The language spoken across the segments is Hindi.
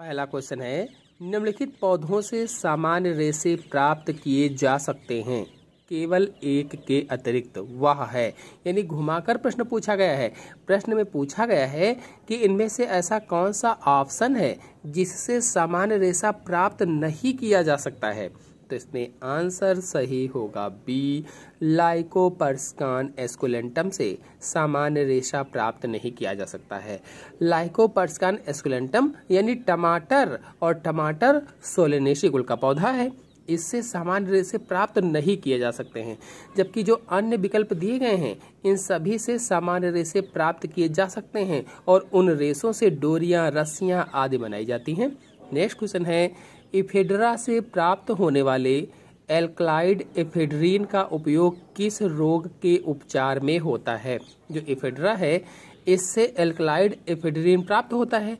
पहला क्वेश्चन है निम्नलिखित पौधों से सामान्य रेशे प्राप्त किए जा सकते हैं केवल एक के अतिरिक्त वह है यानी घुमाकर प्रश्न पूछा गया है प्रश्न में पूछा गया है कि इनमें से ऐसा कौन सा ऑप्शन है जिससे सामान्य रेशा प्राप्त नहीं किया जा सकता है तो इसमें आंसर सही होगा बी लाइकोपर्सकान एस्कुलेंटम से सामान्य रेशा प्राप्त नहीं किया जा सकता है लाइकोपर्सकान एस्कुलेंटम यानी टमाटर और टमाटर सोलेनेशी गुल का पौधा है इससे सामान्य रेशे प्राप्त नहीं किए जा सकते हैं जबकि जो अन्य विकल्प दिए गए हैं इन सभी से सामान्य रेशे प्राप्त किए जा सकते हैं और उन रेशों से डोरियां रस्सियां आदि बनाई जाती हैं नेक्स्ट क्वेश्चन है इफेड्रा से प्राप्त होने वाले एल्कलाइड इफेड्रीन का उपयोग किस रोग के उपचार में होता है जो इफेड्रा है इससे एल्कलाइड इफेड्रीन प्राप्त होता है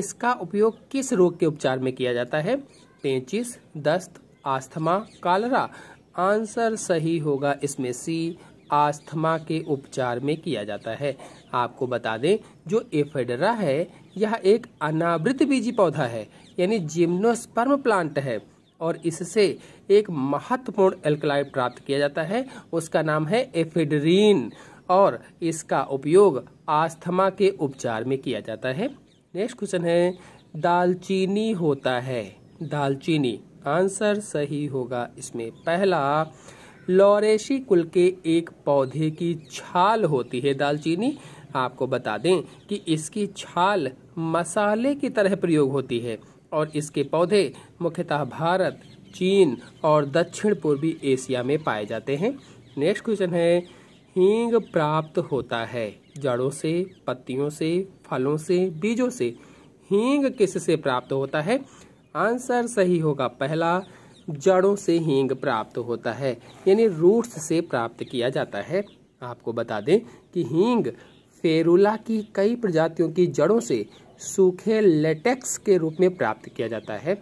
इसका उपयोग किस रोग के उपचार में किया जाता है पेंचिस दस्त आस्थमा कालरा आंसर सही होगा इसमें सी आस्थमा के उपचार में किया जाता है आपको बता दें जो एफेडरा है यह एक अनावृत बीजी पौधा है यानी जिम्नोस्पर्म प्लांट है और इससे एक महत्वपूर्ण एल्कलाइड प्राप्त किया जाता है उसका नाम है एफेडरीन और इसका उपयोग आस्थमा के उपचार में किया जाता है नेक्स्ट क्वेश्चन है दालचीनी होता है दालचीनी आंसर सही होगा इसमें पहला लॉरेशी कुल के एक पौधे की छाल होती है दालचीनी आपको बता दें कि इसकी छाल मसाले की तरह प्रयोग होती है और इसके पौधे मुख्यतः भारत चीन और दक्षिण पूर्वी एशिया में पाए जाते हैं नेक्स्ट क्वेश्चन है हींग प्राप्त होता है जड़ों से पत्तियों से फलों से बीजों से हींग किससे प्राप्त होता है आंसर सही होगा पहला जड़ों से हींग प्राप्त होता है यानी रूट्स से प्राप्त किया जाता है आपको बता दें कि हींग फेरुला की कई प्रजातियों की जड़ों से सूखे लेटेक्स के रूप में प्राप्त किया जाता है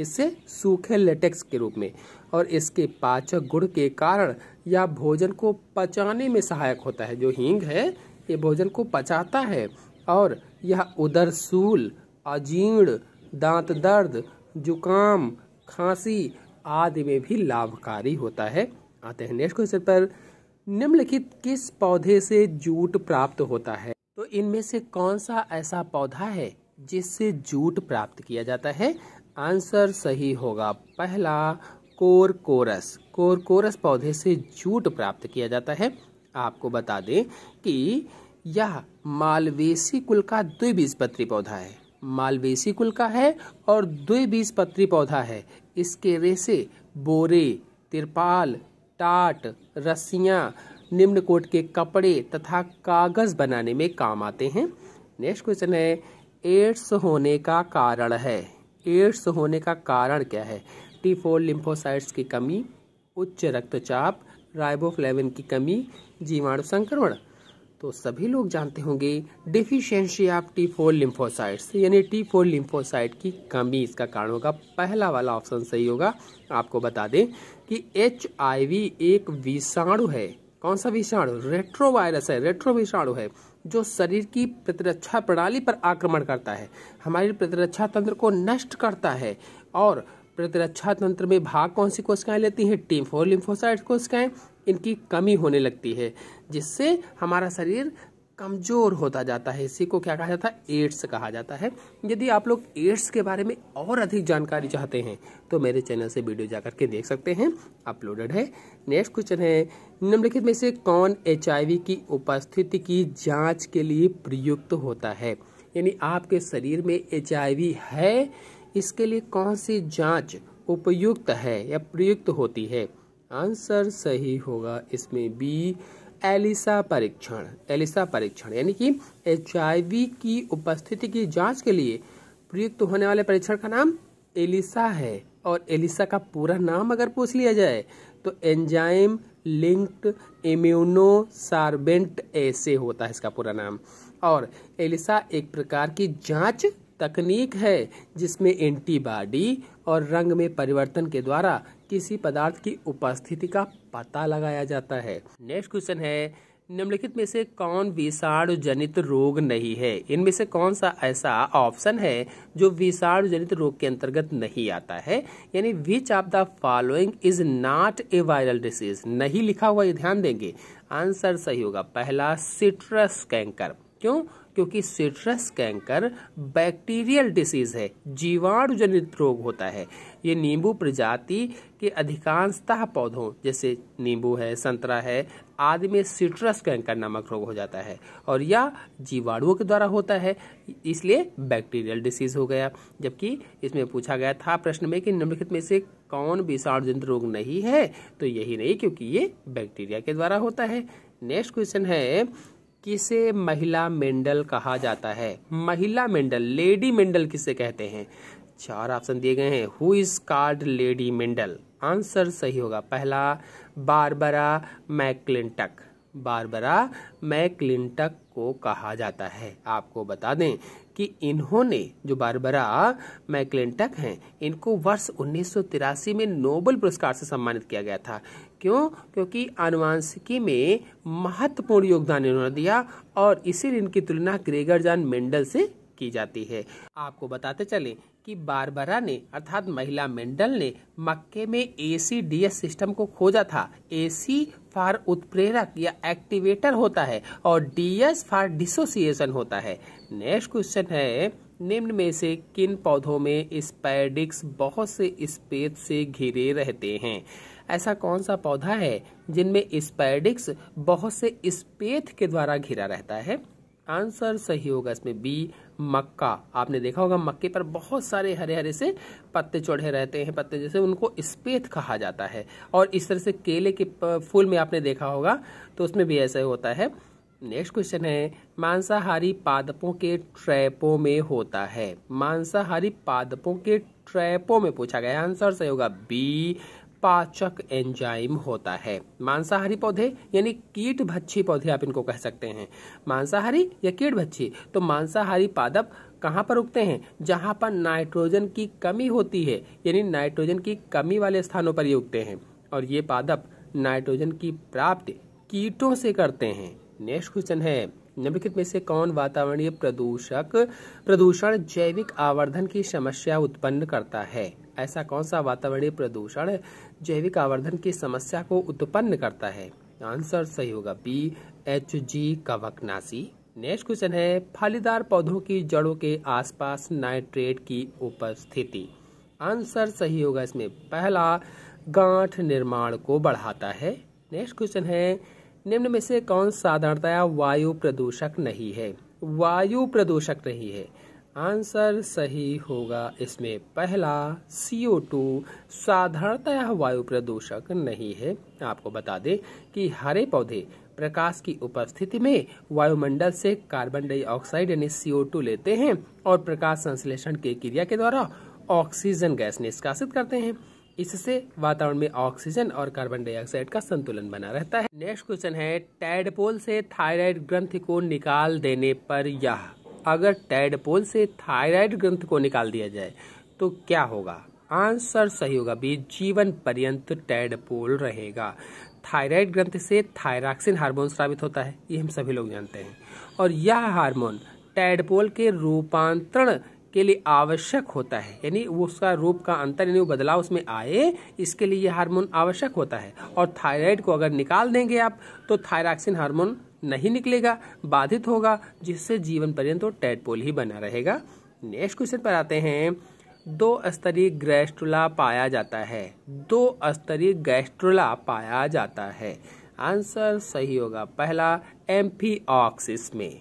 इससे सूखे लेटेक्स के रूप में और इसके पाचक गुण के कारण यह भोजन को पचाने में सहायक होता है जो हींग है ये भोजन को पचाता है और यह उदर सूल अजीर्ण दांत दर्द जुकाम खांसी आदि में भी लाभकारी होता है आते हैं नेक्स्ट क्वेश्चन पर निम्नलिखित किस पौधे से जूट प्राप्त होता है तो इनमें से कौन सा ऐसा पौधा है जिससे जूट प्राप्त किया जाता है आंसर सही होगा पहला कोरकोरस कोरकोरस पौधे से जूट प्राप्त किया जाता है आपको बता दें कि यह मालवेसी कुल का द्विबीजपत्री पौधा है मालवेसी कुल का है और द्विबीजपत्री पौधा है इसके रेसे बोरे तिरपाल टाट रस्सियाँ निम्न कोट के कपड़े तथा कागज़ बनाने में काम आते हैं नेक्स्ट क्वेश्चन है एड्स होने का कारण है एड्स होने का कारण क्या है टी फोर लिम्फोसाइट्स की कमी उच्च रक्तचाप राइबोफ्लेविन की कमी जीवाणु संक्रमण तो सभी लोग जानते होंगे deficiency of T four lymphocytes यानी टी फोर लिम्फोसाइट की कमी इसका कारण होगा पहला वाला ऑप्शन सही होगा आपको बता दें कि एच एक विषाणु है कौन सा विषाणु रेट्रोवायरस है रेट्रो विषाणु है जो शरीर की प्रतिरक्षा प्रणाली पर आक्रमण करता है हमारे प्रतिरक्षा तंत्र को नष्ट करता है और प्रतिरक्षा तंत्र में भाग कौन सी कोशिकाएं लेती हैं टी फोर लिम्फोसाइट कोशिकाएं इनकी कमी होने लगती है जिससे हमारा शरीर कमज़ोर होता जाता है इसी को क्या कहा जाता है एड्स कहा जाता है यदि आप लोग एड्स के बारे में और अधिक जानकारी चाहते हैं तो मेरे चैनल से वीडियो जा करके देख सकते हैं अपलोडेड है नेक्स्ट क्वेश्चन है निम्नलिखित में से कौन एच की उपस्थिति की जांच के लिए प्रयुक्त होता है यानी आपके शरीर में एच है इसके लिए कौन सी जाँच उपयुक्त है या प्रयुक्त होती है आंसर सही होगा इसमें बी एलिसा परीक्षण एलिसा परीक्षण यानी कि एच की उपस्थिति की जांच के लिए प्रयुक्त होने वाले परीक्षण का नाम एलिसा है और एलिसा का पूरा नाम अगर पूछ लिया जाए तो एंजाइम लिंक्ड इम्यूनोसार्बेंट ऐसे होता है इसका पूरा नाम और एलिसा एक प्रकार की जांच तकनीक है जिसमें एंटीबॉडी और रंग में परिवर्तन के द्वारा किसी पदार्थ की उपस्थिति का पता लगाया जाता है नेक्स्ट क्वेश्चन है निम्नलिखित में से कौन विषाणु जनित रोग नहीं है इनमें से कौन सा ऐसा ऑप्शन है जो विषाणु जनित रोग के अंतर्गत नहीं आता है यानी which of the following is not a viral disease नहीं लिखा हुआ ये ध्यान देंगे आंसर सही होगा पहला सिट्रस कैंकर क्यों क्योंकि सिट्रस कैंकर बैक्टीरियल डिसीज है जीवाणु जनित रोग होता है ये नींबू प्रजाति के अधिकांशतः पौधों जैसे नींबू है संतरा है आदि में सिट्रस कैंकर नामक रोग हो जाता है और यह जीवाणुओं के द्वारा होता है इसलिए बैक्टीरियल डिसीज हो गया जबकि इसमें पूछा गया था प्रश्न में कि निम्नलिखित में से कौन विषाणु जनित रोग नहीं है तो यही नहीं क्योंकि ये बैक्टीरिया के द्वारा होता है नेक्स्ट क्वेश्चन है किसे महिला मेंडल कहा जाता है महिला मेंडल लेडी मेंडल किसे कहते हैं चार ऑप्शन दिए गए हैं हु इज कार्ड लेडी मेंडल आंसर सही होगा पहला बारबरा मैक्लिंटक बारबरा मैक्लिंटक को कहा जाता है आपको बता दें कि इन्होंने जो बारबरा मैक्लिंटक हैं इनको वर्ष उन्नीस में नोबल पुरस्कार से सम्मानित किया गया था क्यों क्योंकि आनुवांशिकी में महत्वपूर्ण योगदान इन्होंने दिया और इसीलिए इनकी तुलना ग्रेगर जान मेंडल से की जाती है आपको बताते चलें कि बारबरा ने अर्थात महिला मेंडल ने मक्के में एसीडीएस सिस्टम को खोजा था एसी फॉर उत्प्रेरक या एक्टिवेटर होता है और डीएस फॉर डिसोसिएशन होता है नेक्स्ट क्वेश्चन है निम्न में से किन पौधों में स्पैडिक्स बहुत से स्पेद से घिरे रहते हैं ऐसा कौन सा पौधा है जिनमें स्पैडिक्स बहुत से स्पेथ के द्वारा घिरा रहता है आंसर सही होगा इसमें बी मक्का आपने देखा होगा मक्के पर बहुत सारे हरे हरे से पत्ते चढ़े रहते हैं पत्ते जैसे उनको स्पेथ कहा जाता है और इस तरह से केले के फूल में आपने देखा होगा तो उसमें भी ऐसा होता है नेक्स्ट क्वेश्चन है मांसाहारी पादपों के ट्रैपों में होता है मांसाहारी पादपों के ट्रैपों में पूछा गया आंसर सही होगा बी पाचक एंजाइम होता है मांसाहारी पौधे यानी कीट भच्छी पौधे आप इनको कह सकते हैं मांसाहारी या कीट भच्छी तो मांसाहारी पादप कहाँ पर उगते हैं जहाँ पर नाइट्रोजन की कमी होती है यानी नाइट्रोजन की कमी वाले स्थानों पर ये उगते हैं और ये पादप नाइट्रोजन की प्राप्ति कीटों से करते हैं नेक्स्ट क्वेश्चन है निम्नलिखित में से कौन वातावरणीय प्रदूषक प्रदूषण जैविक आवर्धन की समस्या उत्पन्न करता है ऐसा कौन सा वातावरणीय प्रदूषण जैविक आवर्धन की समस्या को उत्पन्न करता है आंसर सही होगा बी एच जी कवकनाशी नेक्स्ट क्वेश्चन है फलीदार पौधों की जड़ों के आसपास नाइट्रेट की उपस्थिति आंसर सही होगा इसमें पहला गांठ निर्माण को बढ़ाता है नेक्स्ट क्वेश्चन है निम्न में से कौन साधारणतया वायु प्रदूषक नहीं है वायु प्रदूषक नहीं है आंसर सही होगा इसमें पहला CO2 साधारणतः वायु प्रदूषक नहीं है आपको बता दें कि हरे पौधे प्रकाश की उपस्थिति में वायुमंडल से कार्बन डाइऑक्साइड यानी CO2 लेते हैं और प्रकाश संश्लेषण की क्रिया के द्वारा ऑक्सीजन गैस निष्कासित करते हैं इससे वातावरण में ऑक्सीजन और कार्बन डाइऑक्साइड का संतुलन बना रहता है नेक्स्ट क्वेश्चन है टैडपोल से थायराइड ग्रंथि को निकाल देने पर यह अगर टैडपोल से थायराइड ग्रंथ को निकाल दिया जाए तो क्या होगा आंसर सही होगा बी जीवन पर्यंत टैडपोल रहेगा थायराइड ग्रंथ से थायराक्सिन हार्मोन स्रावित होता है ये हम सभी लोग जानते हैं और यह हार्मोन टैडपोल के रूपांतरण के लिए आवश्यक होता है यानी वो उसका रूप का अंतर यानी वो बदलाव उसमें आए इसके लिए ये हार्मोन आवश्यक होता है और थायराइड को अगर निकाल देंगे आप तो थायराक्सिन हार्मोन नहीं निकलेगा बाधित होगा जिससे जीवन पर्यंत तो टेडपोल ही बना रहेगा नेक्स्ट क्वेश्चन पर आते हैं दो स्तरीय गैस्ट्रोला पाया जाता है दो स्तरीय गैस्ट्रोला पाया जाता है आंसर सही होगा पहला एम्फी में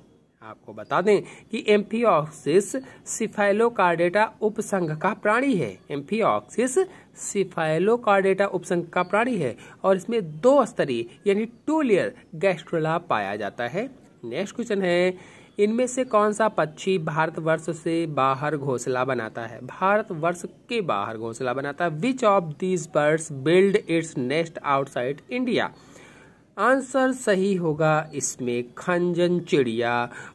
आपको बता दें कि एम्फियोक्सिस सिफाइलोकार्डेटा उपसंघ का प्राणी है एम्फियोक्सिस सिफाइलोकार्डेटा उपसंघ का प्राणी है और इसमें दो स्तरीय यानी टू लेयर गैस्ट्रोला पाया जाता है नेक्स्ट क्वेश्चन है इनमें से कौन सा पक्षी भारतवर्ष से बाहर घोंसला बनाता है भारतवर्ष के बाहर घोंसला बनाता है which of these birds build its nest outside India answer सही होगा इसमें खंजन चिड़िया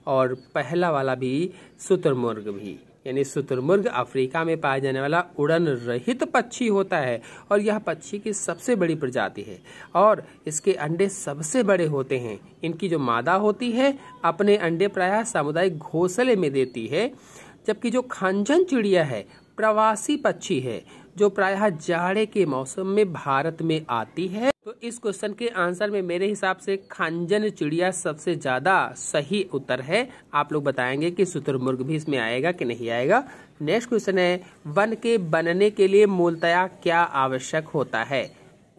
और पहला वाला भी शुतुरमुर्ग भी यानी शुतुरमुर्ग अफ्रीका में पाया जाने वाला उड़न रहित पक्षी होता है और यह पक्षी की सबसे बड़ी प्रजाति है और इसके अंडे सबसे बड़े होते हैं इनकी जो मादा होती है अपने अंडे प्रायः सामुदायिक घोंसले में देती है जबकि जो खंजन चिड़िया है प्रवासी पक्षी है जो प्रायः जाड़े के मौसम में भारत में आती है तो इस क्वेश्चन के आंसर में मेरे हिसाब से खांजन चिड़िया सबसे ज़्यादा सही उत्तर है आप लोग बताएंगे कि शुतुरमुर्ग भी इसमें आएगा कि नहीं आएगा नेक्स्ट क्वेश्चन है वन के बनने के लिए मूलतया क्या आवश्यक होता है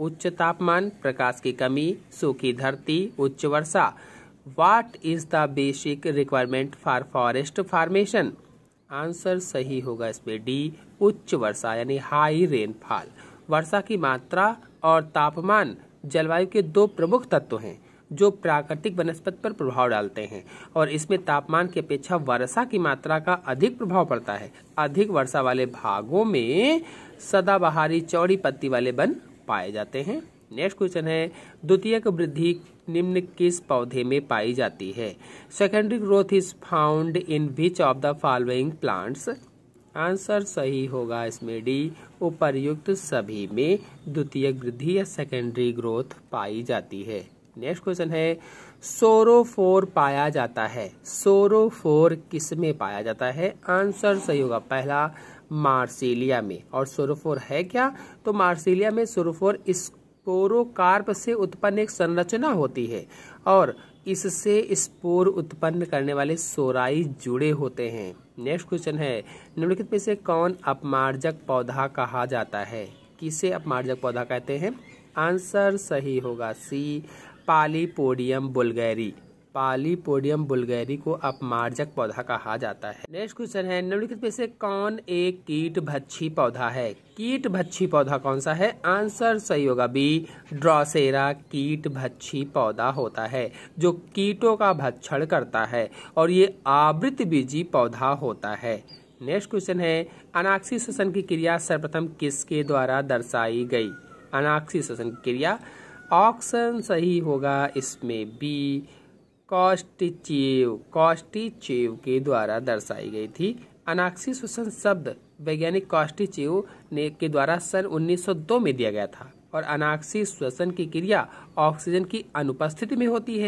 उच्च तापमान प्रकाश की कमी सूखी धरती उच्च वर्षा what is the basic requirement for forest formation answer सही होगा इसमें डी उच्च वर्षा यानी हाई रेनफॉल वर्षा की मात्रा और तापमान जलवायु के दो प्रमुख तत्व हैं जो प्राकृतिक वनस्पति पर प्रभाव डालते हैं और इसमें तापमान की अपेक्षा वर्षा की मात्रा का अधिक प्रभाव पड़ता है अधिक वर्षा वाले भागों में सदाबहारी चौड़ी पत्ती वाले वन पाए जाते हैं नेक्स्ट क्वेश्चन है द्वितीय वृद्धि निम्न किस पौधे में पाई जाती है secondary growth is found in which of the following plants answer सही होगा इसमें डी उपरयुक्त सभी में द्वितीय वृद्धि या सेकेंडरी ग्रोथ पाई जाती है नेक्स्ट क्वेश्चन है सोरोफोर पाया जाता है सोरोफोर किस में पाया जाता है आंसर सही होगा पहला मार्सिलिया में और सोरोफोर है क्या तो मार्सिलिया में सोरोफोर स्पोरोकार्प से उत्पन्न एक संरचना होती है और इससे स्पोर उत्पन्न करने वाले सोराई जुड़े होते हैं नेक्स्ट क्वेश्चन है निम्नलिखित में से कौन अपमार्जक पौधा कहा जाता है किसे अपमार्जक पौधा कहते हैं आंसर सही होगा सी पालीपोडियम बुलगैरी पालीपोडियम बुल्गेरी को अपमार्जक पौधा कहा जाता है नेक्स्ट क्वेश्चन है निम्नलिखित में से कौन एक कीट भच्छी पौधा है कीट भच्छी पौधा कौन सा है आंसर सही होगा बी ड्रॉसेरा कीट भच्छी पौधा होता है जो कीटों का भक्षण करता है और ये आवृत बीजी पौधा होता है नेक्स्ट क्वेश्चन है अनाक्षी श्वसन की क्रिया सर्वप्रथम किसके द्वारा दर्शाई गई अनाक्षी श्वसन की क्रिया ऑप्शन सही होगा इसमें बी कॉस्टिचेव कॉस्टिचेव के द्वारा दर्शाई गई थी अनाक्षी शोषण शब्द वैज्ञानिक कॉस्टिचेव ने के द्वारा सन 1902 में दिया गया था और अनाक्षी श्वसन की क्रिया ऑक्सीजन की अनुपस्थिति में होती है